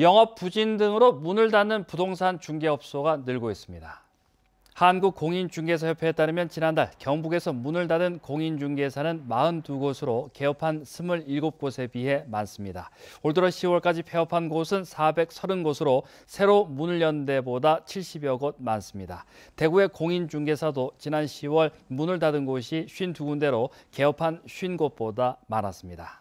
영업 부진 등으로 문을 닫는 부동산 중개업소가 늘고 있습니다. 한국공인중개사협회에 따르면 지난달 경북에서 문을 닫은 공인중개사는 42곳으로 개업한 27곳에 비해 많습니다. 올 들어 10월까지 폐업한 곳은 430곳으로 새로 문을 연 데보다 70여 곳 많습니다. 대구의 공인중개사도 지난 10월 문을 닫은 곳이 52군데로 개업한 50곳보다 많았습니다.